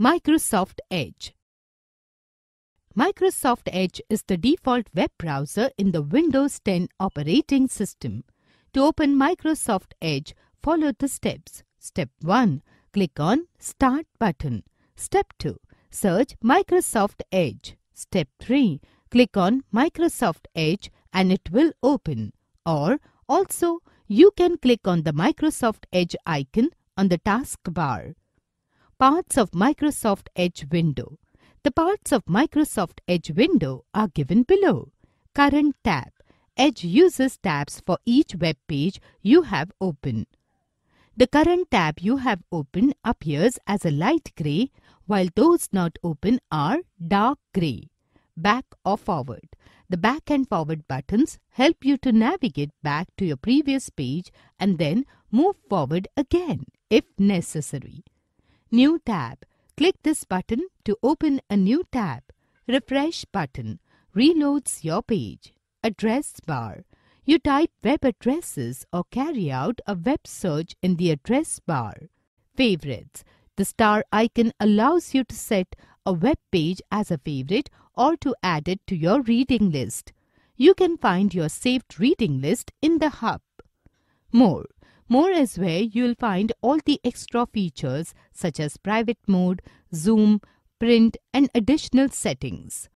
Microsoft Edge Microsoft Edge is the default web browser in the Windows 10 operating system. To open Microsoft Edge, follow the steps. Step 1. Click on Start button. Step 2. Search Microsoft Edge. Step 3. Click on Microsoft Edge and it will open. Or also, you can click on the Microsoft Edge icon on the taskbar parts of Microsoft Edge window. The parts of Microsoft Edge window are given below. Current tab. Edge uses tabs for each web page you have open. The current tab you have open appears as a light grey while those not open are dark grey. Back or forward. The back and forward buttons help you to navigate back to your previous page and then move forward again if necessary. New tab. Click this button to open a new tab. Refresh button reloads your page. Address bar. You type web addresses or carry out a web search in the address bar. Favorites. The star icon allows you to set a web page as a favorite or to add it to your reading list. You can find your saved reading list in the hub. More. More is where you'll find all the extra features such as private mode, zoom, print and additional settings.